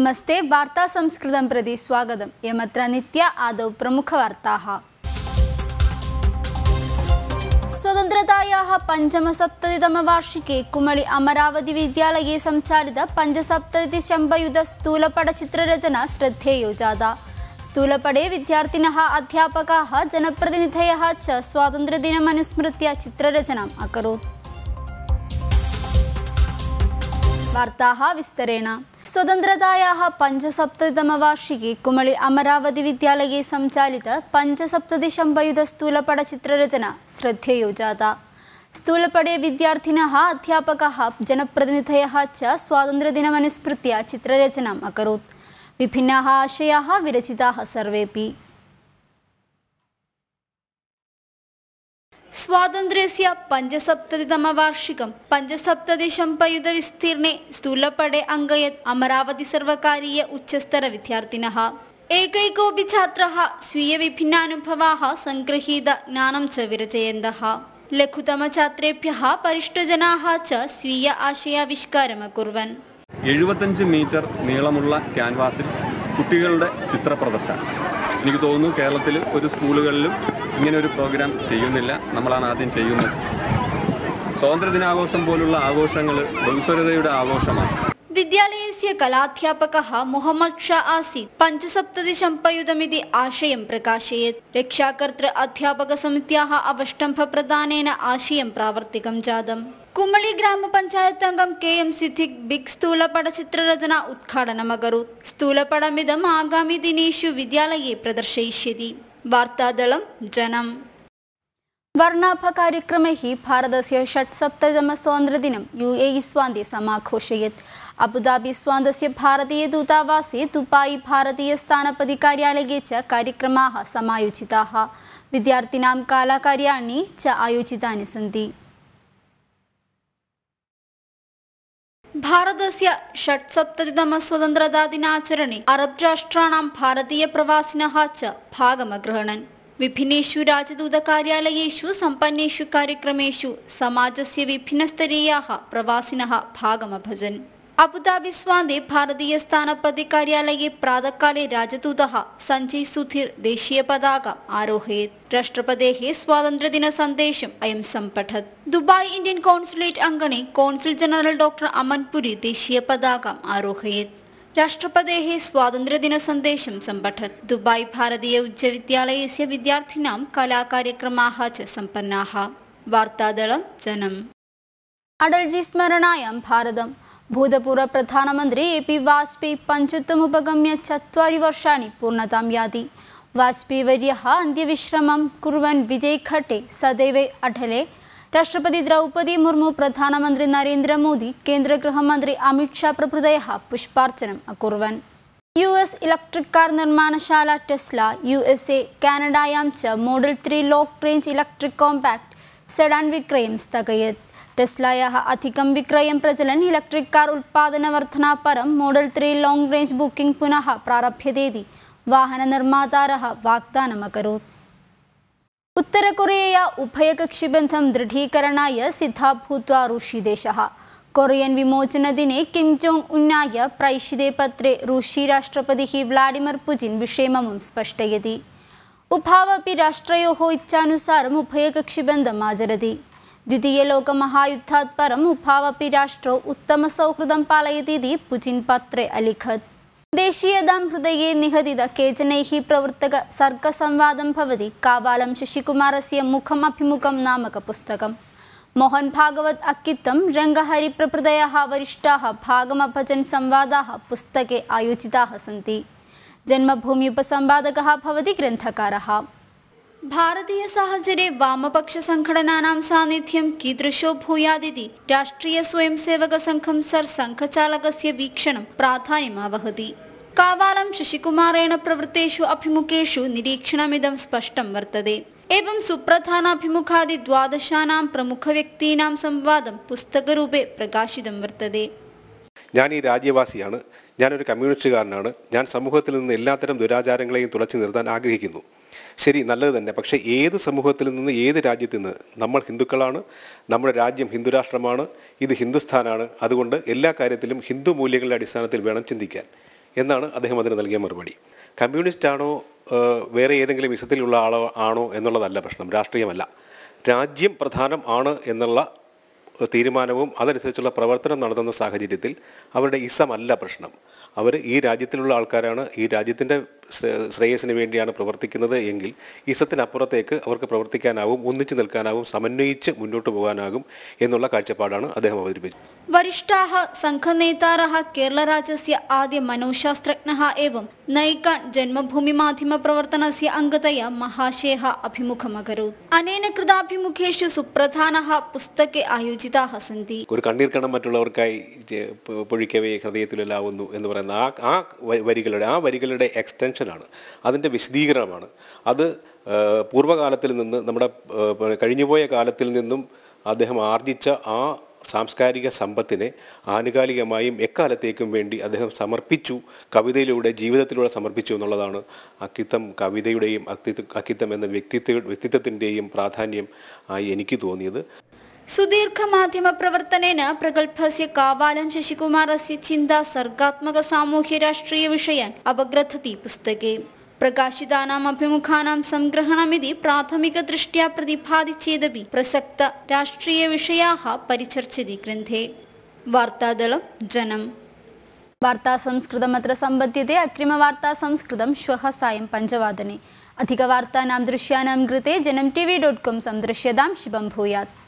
ನಮಸ್ತೆ ಸಂಸ್ಕೃತಂ ಪ್ರತಿ ಸ್ವಾಗತ ಯಮತ್ರ ನಿತ್ಯ ಆದೌ ಪ್ರಮುಖ ಸ್ವತಂತ್ರ ಪಂಚಮಸತಿ ತಮ ವಾರ್ಷಿಕೆ ಕುಮಳಿ ಅಮರೀವಿ ಸಚಾಲಿತ ಪಂಚಸುಧಸ್ಥೂಲಪಡಚಿತ್ರಚನಾ ಶ್ರದ್ಧೇಯು ಜಾತ ಸ್ಥೂಲಪಡೆ ವಿಧ್ಯಾಥಿ ಅಧ್ಯಾಪಕ ಜನಪ್ರತಿ ಚಾತಂತ್ರ ಅನುಸ್ಮೃತ್ಯ ಚಿತ್ರರಚನ ಅಕರ ಸ್ವತಂತ್ರತೆಯ ಪಂಚಸಪ್ತವಾಷಿ ಕುಮಳಿ ಅಮರಾವತಿ ವಿದ್ಯಾಲಯ ಅಮರವತಿ ವಿದ್ಯಾಲಿತ ಪಂಚಸಸ್ಥೂಲಪಡ ಚಿತ್ರರಚನಾ ಶ್ರದ್ಧೆಯು ಜಾತ ಸ್ಥೂಲಪಡೆ ವಿದ್ಯಾರ್ಥಿನ ಅಧ್ಯಾಪಕ ಜನಪ್ರತಿನಿಧಯ ಚ ಸ್ವಾತಂತ್ರ್ಯ ದಿನಮನುಸ್ಮೃತ್ಯ ಚಿತ್ರರಚನಾ ಅಕರೋತ್ ವಿಭಿನ್ನ ಆಶಯ ವಿರಚಿತ ಸರ್ವೇಪಿ സ്വാതന്ത്ര്യസ്യ പഞ്ചസപ്തതിതമ വാർഷികം പഞ്ചസപ്തതി ശമ്പയുത വിസ്തീർണെ സ്ഥൂലപ്പടെ അംഗയത് അമരാവതി സർവകാരീയ ഉച്ചസ്തര വിദ്യാർത്ഥിന ഏകൈകോപി ഛാത്ര സ്വീയ വിഭിന്നാനുഭവാഹ സംഗൃഹീത ജ്ഞാനം ച വിരചയന്ത ലഘുതമ ഛാത്രേഭ്യ പരിഷ്ടജനാഹ ച സ്വീയ ആശയാവിഷ്കാരമകുർവൻ എഴുപത്തഞ്ച് മീറ്റർ നീളമുള്ള ക്യാൻവാസിൽ കുട്ടികളുടെ ചിത്ര പ്രദർശനം എനിക്ക് തോന്നുന്നു കേരളത്തിൽ ഒരു സ്കൂളുകളിലും ഇങ്ങനൊരു പ്രോഗ്രാം ചെയ്യുന്നില്ല നമ്മളാണ് ആദ്യം ചെയ്യുന്നത് സ്വാതന്ത്ര്യ ദിനാഘോഷം പോലുള്ള ആഘോഷങ്ങൾ ബഹുസ്വരതയുടെ ആഘോഷമാണ് വിദ്യാലയസ്യ കലാധ്യാപക മുഹമ്മദ് ഷാ ആസി പഞ്ചസപ്തതി ശമ്പയുതമിതി ആശയം പ്രകാശയത് രക്ഷാകർത്തൃ അധ്യാപക സമിത്യാः അവഷ്ടംഭ പ്രധാനേന ആശയം പ്രാവർത്തികം ജാതം കുമളി ഗ്രാമപഞ്ചായത്ത് അംഗം കെ എം സിദ്ധിഖ് ബിഗ് സ്ഥൂലപട ചിത്രരചന ഉദ്ഘാടനമകറു സ്ഥൂലപടമിതം ആഗാമി ദിനേഷു വിദ്യാലയെ പ്രദർശയിഷ്യതി വാർത്താദളം ജനം വർണ്ണാഭ കാര്യക്രമേ ഹി ഭാരതസ്യ ഷട്സപ്തമ സ്വാതന്ത്ര്യദിനം യു എ ഇ സ്വാന്തി സമാഘോഷയത് അബുദാബി സ്വാന്തസ്യ ഭാരതീയ ദൂതാവാസേ ദുബായി ഭാരതീയ സ്ഥാനപതി കാര്യാലയെ ച കാര്യക്രമാ സമായോജിതാ വിദ്യാർത്ഥിനാം കാലാകാര്യാണി ച ആയോജിതാനി സന്തി ಭಾರತಮಸ್ವತಂತ್ರಚರಣೆ ಅರಬರಾಷ್ಟ್ರ್ ಭಾರತೀಯ ಪ್ರವೃಣನ್ ವಿಭಿನ್ನಷ್ಟು ರಾಜೂತಕಾರ್ಯಾಲಯು ಸಪನ್ನೂ ಕಾರ್ಯಕ್ರಮ ಸಜ್ಸಸ್ತರೀಯ ಪ್ರವಿನ ಭಾಗಜನ್ അബുദാബി സ്വാന്തി ഭാരതീയ സ്ഥാനപതി കാര്യാലയെ പ്രാതകാലെ രാജദൂത സഞ്ജയ് സുധീർ ദേശീയ പതാക ആരോഹയത് രാഷ്ട്രപതേഹി സ്വാതന്ത്ര്യദിന സന്ദേശം അയം സമ്പഠത് ദുബായ് ഇന്ത്യൻ കോൺസുലേറ്റ് അംഗണി കോൺസുൽ ജനറൽ ഡോക്ടർ അമൻപുരി ദേശീയ പതാക ആരോഹയത് രാഷ്ട്രപതേഹി സ്വാതന്ത്ര്യദിന സന്ദേശം സമ്പഠത് ദുബായ് ഭാരതീയ ഉച്ചവിദ്യാലയസ്യ വിദ്യാർത്ഥിനാം കലാകാര്യക്രമാഹ ച സമ്പന്നാഹ വാർത്താദളം ജനം അടൽജി സ്മരണായം ഭാരതം ഭൂതപൂർവ്വ പ്രധാനമന്ത്രി എ പി വാജ്പേയി പഞ്ചത്വം ഉപഗമ്യ ചത്വാരി വർഷാണി പൂർണ്ണതാം യാതി വാജ്പേയി വര്യ അന്ത്യവിശ്രമം കുറുവൻ വിജയ് ഖട്ടെ സദൈവ അഠലെ രാഷ്ട്രപതി ദ്രൗപദി മുർമു പ്രധാനമന്ത്രി നരേന്ദ്രമോദി കേന്ദ്ര ഗൃഹമന്ത്രി Amit Shah പ്രഭൃതയ പുഷ്പാർച്ചനം അക്കുറുവൻ U S electric car നിർമ്മാണശാല Tesla U S A കാനഡായാം ച model three lock range electric compact sedan വിക്രയം സ്ഥഗയത് ടെസ്ലയാഹ അധികം വിക്രയം പ്രചലൻ ഇലക്ട്രിക് കാർ ഉൽപാദന വർധന പരം model three long range booking പുനഃ പ്രാരഭ്യതേതി വാഹന നിർമ്മാതാരഹ വാഗ്ദാനം അകരോത് ഉത്തര കൊറിയയ ഉഭയകക്ഷി ബന്ധം ദൃഢീകരണായ സിദ്ധാഭൂത്വ ഋഷിദേശ കൊറിയൻ വിമോചന ദിനെ കിം ജോങ് ഉന്നായ പ്രൈഷിതേ പത്രേ ഋഷി രാഷ്ട്രപതി വ്ളാഡിമിർ പുചിൻ വിഷയമമും സ്പഷ്ടയതി ഉഭാവപ്പി രാഷ്ട്രയോ ഇച്ഛാനുസാരം ഉഭയകക്ഷി ബന്ധം ആചരതി ದ್ವಿತೀಯ ಲೋಕ ಮಹಾಯುದ್ಧಾತ್ ಪರಂ ದ್ವಿತಯಲೋಕಾಯುಧಾತ್ ಉತ್ತಮ ಸೌಹೃದ ಉತ್ತಮಸೌಹೃದ ಪುಚಿನ್ ಪತ್ರೆ ಅಲಿಖತ್ ದೇಶೀಯ ಹೃದಯ ನಿಹದಿದ ಕೇಚನೈ ಪ್ರವೃತ್ತ ಸರ್ಗ ಭವತಿ ಕಾವಾಲಂ ಶಶಿಕುಮಾರಸ್ಯ ಮುಖಂ ಅಭಿಮುಖಂ ನಾಮಕ ಪುಸ್ತಕ ಮೋಹನ್ ಭಾಗವತ್ ಅಕ್ಕಿತ್ತಂ ರಂಗಹರಿ ಪ್ರಭದಯ ವರಿಷ್ಠ ಭಾಗಮ ಸಂವಾಸ್ತೇ ಆಯೋಜಿ ಸಂತ ಜನ್ಮಭೂಮಿಯುಪಸಂಪಕ್ರಂಥಕಾರ ഭാരതീയ സാഹചര്യ വാമപക്ഷ സംഘടനാനാം സാന്നിധ്യം കീദൃശോ ഭൂയാതിഥി രാഷ്ട്രീയ സ്വയം സേവക സംഘം സർ സംഘചാലകസ്യ വീക്ഷണം പ്രാധാന്യമാവഹതി കാവാലം ശശികുമാരേണ പ്രവൃത്തേഷു അഭിമുഖേഷു നിരീക്ഷണമിതം സ്പഷ്ടം വർത്തതേ ഏവം സുപ്രധാനാഭിമുഖാദി ദ്വാദശാനാം വ്യക്തീനാം സംവാദം പുസ്തകരൂപേ പ്രകാശിതം വർത്തതേ ഞാൻ ഈ രാജ്യവാസിയാണ് ഞാനൊരു കമ്മ്യൂണിസ്റ്റുകാരനാണ് ഞാൻ സമൂഹത്തിൽ നിന്ന് എല്ലാത്തരം ദുരാചാരങ്ങളെയും തുളച്ചു നിർത്താൻ ആഗ്രഹിക്കുന്നു ശരി നല്ലത് തന്നെ പക്ഷേ ഏത് സമൂഹത്തിൽ നിന്ന് ഏത് രാജ്യത്തു നിന്ന് നമ്മൾ ഹിന്ദുക്കളാണ് നമ്മുടെ രാജ്യം ഹിന്ദുരാഷ്ട്രമാണ് ഇത് ഹിന്ദുസ്ഥാനാണ് അതുകൊണ്ട് എല്ലാ കാര്യത്തിലും ഹിന്ദു മൂല്യങ്ങളുടെ അടിസ്ഥാനത്തിൽ വേണം ചിന്തിക്കാൻ എന്നാണ് അദ്ദേഹം അതിന് നൽകിയ മറുപടി കമ്മ്യൂണിസ്റ്റ് ആണോ വേറെ ഏതെങ്കിലും വിധത്തിലുള്ള ആളോ ആണോ എന്നുള്ളതല്ല പ്രശ്നം രാഷ്ട്രീയമല്ല രാജ്യം പ്രധാനം ആണ് എന്നുള്ള തീരുമാനവും അതനുസരിച്ചുള്ള പ്രവർത്തനം നടത്തുന്ന സാഹചര്യത്തിൽ അവരുടെ ഇസമല്ല പ്രശ്നം അവർ ഈ രാജ്യത്തിലുള്ള ആൾക്കാരാണ് ഈ രാജ്യത്തിൻ്റെ ശ്രേയസിന് വേണ്ടിയാണ് പ്രവർത്തിക്കുന്നത് എങ്കിൽ ഇസത്തിനപ്പുറത്തേക്ക് അവർക്ക് പ്രവർത്തിക്കാനാവും ഒന്നിച്ചു നിൽക്കാനാവും സമന്വയിച്ച് മുന്നോട്ട് പോകാനാകും എന്നുള്ള കാഴ്ചപ്പാടാണ് അദ്ദേഹം അവതരിപ്പിച്ചത് വരിഷ്ഠാഹ സംഘനേതാരഹ കേരള രാജ്യസ്യ ആദ്യ മനോശാസ്ത്രജ്ഞ ഏവം നയിക്കാൻ ജന്മഭൂമി മാധ്യമ പ്രവർത്തനസ്യ അംഗതയ മഹാശേഹ അഭിമുഖമകരോത് അനേന കൃതാഭിമുഖേഷു സുപ്രധാന പുസ്തകെ ആയോജിത സന്തി ഒരു കണ്ണീർക്കണം മറ്റുള്ളവർക്കായി പൊഴിക്കവേ ഹൃദയത്തിലെല്ലാവുന്നു എന്ന് പറയുന്ന ആ ആ വരികളുടെ ആ വരികളുടെ എക്സ്റ്റൻഷൻ റിഫ്ലക്ഷനാണ് അതിൻ്റെ വിശദീകരണമാണ് അത് പൂർവ്വകാലത്തിൽ നിന്ന് നമ്മുടെ കഴിഞ്ഞുപോയ കാലത്തിൽ നിന്നും അദ്ദേഹം ആർജിച്ച ആ സാംസ്കാരിക സമ്പത്തിനെ ആനുകാലികമായും എക്കാലത്തേക്കും വേണ്ടി അദ്ദേഹം സമർപ്പിച്ചു കവിതയിലൂടെ ജീവിതത്തിലൂടെ സമർപ്പിച്ചു എന്നുള്ളതാണ് അക്കിത്തം കവിതയുടെയും അക്കിത്തം എന്ന വ്യക്തിത്വ വ്യക്തിത്വത്തിൻ്റെയും പ്രാധാന്യം ആയി എനിക്ക് തോന്നിയത് സുദീർഘ മാധ്യമ പ്രവർത്തനേന പ്രഗത്ഭസ്യ കാവാലം ശശികുമാരസ്യ ചിന്ത സർഗാത്മക സാമൂഹ്യ രാഷ്ട്രീയ വിഷയാൻ അപഗ്രഥതി പുസ്തകേ പ്രകാശിതാനാമഭിമുഖാനാം സംഗ്രഹണമിതി പ്രാഥമികദൃഷ്ട്യാ പ്രതിപാദിച്ചേതപി പ്രസക്ത രാഷ്ട്രീയവിഷയാः പരിചർച്ചതി ഗ്രന്ഥേ വാർത്താദളം ജനം വാർത്താസംസ്കൃതമത്ര സമ്പദ്യത്തെ അഗ്രിമവാർത്താസംസ്കൃതം ശ്വः സായം पञ्चवादने अधिकवार्तानां दृश्यानां कृते जनं टी वी डाट् कां संदृश्यतां शुभं भूयात्